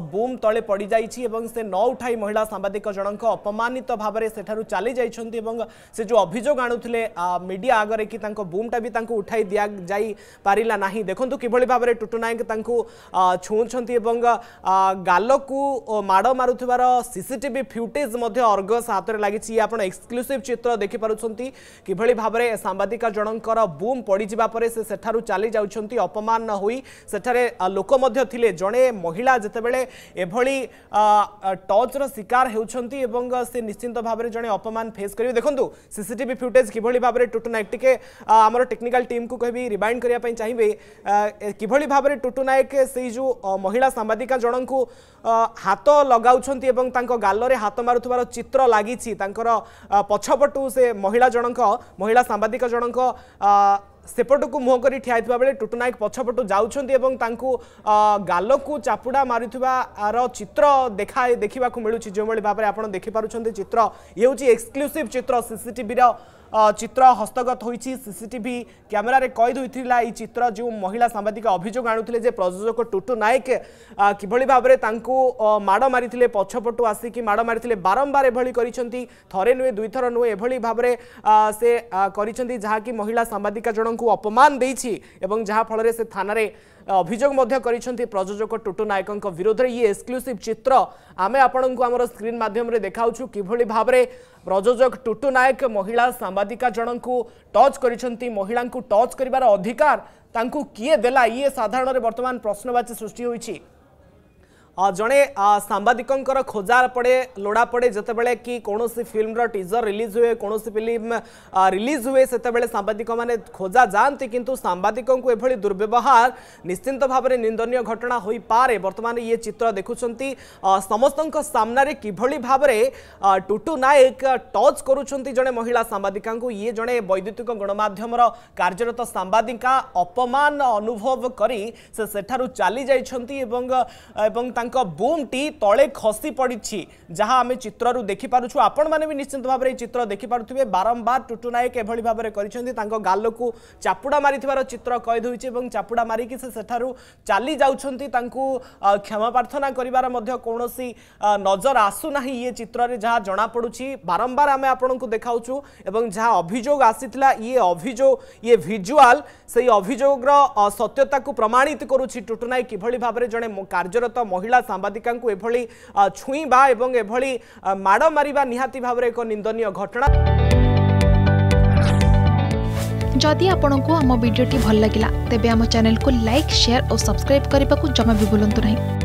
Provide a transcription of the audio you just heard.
boom तले पड़ जा नउठाई महिला सांबादिक जनक अपमानित भाव से चली जाती से जो अभोग आणुते मीडिया आगे कि बूमटा भी उठाई दि जा पारा ना देखू कि भाव में टुटु नायक छुंचा गाल को माड़ मार्थवर सीसीटी फ्यूटेज अर्गस हाथ में लगी एक्सक्लूसीव चित्र देखिपुट कि भाव में सांबादिक जनकर बूम पड़ापर से चली जाऊँ अपमान हो सेठे लोक जड़े महिला जिते बड़े এভাবে টর্চর শিকার হচ্ছেন এবং সে নিশ্চিন্ত ভাবে জন অপমান ফেস করবে দেখুন সিসিটিভি ফুটেজ কিভাবে ভাবে টুটু নায়ক টিকে আমার টেকনিকাল টিম কু কবি রিমাইন্ড করা চাইবে কিভাবে ভাবে টুটু নায়ক সেই যে মহিলা সাংবাদিকা জনক হাত লগাউছেন এবং তাঁর গালরে হাত মারুবার চিত্র লাগিছি তাঁর পছপটু সে মহিলা জনক মহিলা সাংবাদিকা জনক ସେପଟକୁ ମୁହଁ କରି ଠିଆ ହୋଇଥିବା ବେଳେ ଟୁଟୁ ନାୟକ ପଛପଟୁ ଯାଉଛନ୍ତି ଏବଂ ତାଙ୍କୁ ଗାଲକୁ ଚାପୁଡ଼ା ମାରୁଥିବାର ଚିତ୍ର ଦେଖା ଦେଖିବାକୁ ମିଳୁଛି ଯେଉଁଭଳି ଭାବରେ ଆପଣ ଦେଖିପାରୁଛନ୍ତି ଚିତ୍ର ଇଏ ହେଉଛି ଏକ୍ସକ୍ଲୁସିଭ୍ ଚିତ୍ର ସିସିଟିଭିର ଚିତ୍ର ହସ୍ତଗତ ହୋଇଛି ସିସିଟିଭି କ୍ୟାମେରାରେ କଏଦ ହୋଇଥିଲା ଏହି ଚିତ୍ର ଯେଉଁ ମହିଳା ସାମ୍ବାଦିକ ଅଭିଯୋଗ ଆଣୁଥିଲେ ଯେ ପ୍ରଯୋଜକ ଟୁଟୁ ନାୟକ କିଭଳି ଭାବରେ ତାଙ୍କୁ ମାଡ଼ ମାରିଥିଲେ ପଛପଟୁ ଆସିକି ମାଡ଼ ମାରିଥିଲେ ବାରମ୍ବାର ଏଭଳି କରିଛନ୍ତି ଥରେ ନୁହେଁ ଦୁଇଥର ନୁହେଁ ଏଭଳି ଭାବରେ ସେ କରିଛନ୍ତି ଯାହାକି ମହିଳା ସାମ୍ବାଦିକା ଜଣଙ୍କୁ ଅପମାନ ଦେଇଛି ଏବଂ ଯାହାଫଳରେ ସେ ଥାନାରେ ଅଭିଯୋଗ ମଧ୍ୟ କରିଛନ୍ତି ପ୍ରଯୋଜକ ଟୁଟୁ ନାୟକଙ୍କ ବିରୋଧରେ ଇଏ ଏକ୍ସକ୍ଲୁସିଭ୍ ଚିତ୍ର ଆମେ ଆପଣଙ୍କୁ ଆମର ସ୍କ୍ରିନ୍ ମାଧ୍ୟମରେ ଦେଖାଉଛୁ କିଭଳି ଭାବରେ ପ୍ରଯୋଜକ ଟୁଟୁ ନାୟକ ମହିଳା ସାମ୍ବାଦିକା ଜଣଙ୍କୁ ଟଚ୍ କରିଛନ୍ତି ମହିଳାଙ୍କୁ ଟଚ୍ କରିବାର ଅଧିକାର ତାଙ୍କୁ କିଏ ଦେଲା ଇଏ ସାଧାରଣରେ ବର୍ତ୍ତମାନ ପ୍ରଶ୍ନବାଚୀ ସୃଷ୍ଟି ହୋଇଛି ଜଣେ ସାମ୍ବାଦିକଙ୍କର ଖୋଜା ପଡ଼େ ଲୋଡ଼ା ପଡ଼େ ଯେତେବେଳେ କି କୌଣସି ଫିଲ୍ମର ଟିଜର ରିଲିଜ୍ ହୁଏ କୌଣସି ଫିଲ୍ମ ରିଲିଜ୍ ହୁଏ ସେତେବେଳେ ସାମ୍ବାଦିକମାନେ ଖୋଜା ଯାଆନ୍ତି କିନ୍ତୁ ସାମ୍ବାଦିକଙ୍କୁ ଏଭଳି ଦୁର୍ବ୍ୟବହାର ନିଶ୍ଚିନ୍ତ ଭାବରେ ନିନ୍ଦନୀୟ ଘଟଣା ହୋଇପାରେ ବର୍ତ୍ତମାନ ଇଏ ଚିତ୍ର ଦେଖୁଛନ୍ତି ସମସ୍ତଙ୍କ ସାମ୍ନାରେ କିଭଳି ଭାବରେ ଟୁଟୁ ନାୟକ ଟଚ୍ କରୁଛନ୍ତି ଜଣେ ମହିଳା ସାମ୍ବାଦିକାଙ୍କୁ ଇଏ ଜଣେ ବୈଦ୍ୟୁତିକ ଗଣମାଧ୍ୟମର କାର୍ଯ୍ୟରତ ସାମ୍ବାଦିକା ଅପମାନ ଅନୁଭବ କରି ସେ ସେଠାରୁ ଚାଲି ଯାଇଛନ୍ତି ଏବଂ ଏବଂ ତାଙ୍କ বুমটি তলে খসি পড়িছি যা আমি চিত্রু দেখিপারুছু আপন মানে নিশ্চিত ভাবে এই চিত্র দেখিপারুবে বারম্বার টুটু নায়ক এভাবে ভাবে করেছেন তাঁর গালকু চাপুড়া মারিবার চিত্র কয়েদ হয়েছে এবং চাপুড়া মারিকি সে সেঠার চালি যাচ্ছেন তাঁকু ক্ষমা প্রার্থনা করবার কৌশি নজর আসু না ইয়ে চিত্রের যা জনাপড়ুছি বারম্বার আমি আপনার দেখাওছু এবং যা অভিযোগ আসিলা ইয়ে অভিযোগ ইয়ে ভিজুয়াল সেই অভিযোগর সত্যতা প্রমাণিত করুছি টুটু নায়ক কিভাবে ভাবে জন কার্যরত মহিলা ଥିଲା ସାମ୍ବାଦିକାଙ୍କୁ ଏଭଳି ଛୁଇଁବା ଏବଂ ଏଭଳି ମାଡ଼ ମାରିବା ନିହାତି ଭାବରେ ଏକ ନିନ୍ଦନୀୟ ଘଟଣା ଯଦି ଆପଣଙ୍କୁ ଆମ ଭିଡ଼ିଓଟି ଭଲ ଲାଗିଲା ତେବେ ଆମ ଚ୍ୟାନେଲକୁ ଲାଇକ୍ ସେୟାର ଓ ସବସ୍କ୍ରାଇବ୍ କରିବାକୁ ଜମା ବି ଭୁଲନ୍ତୁ ନାହିଁ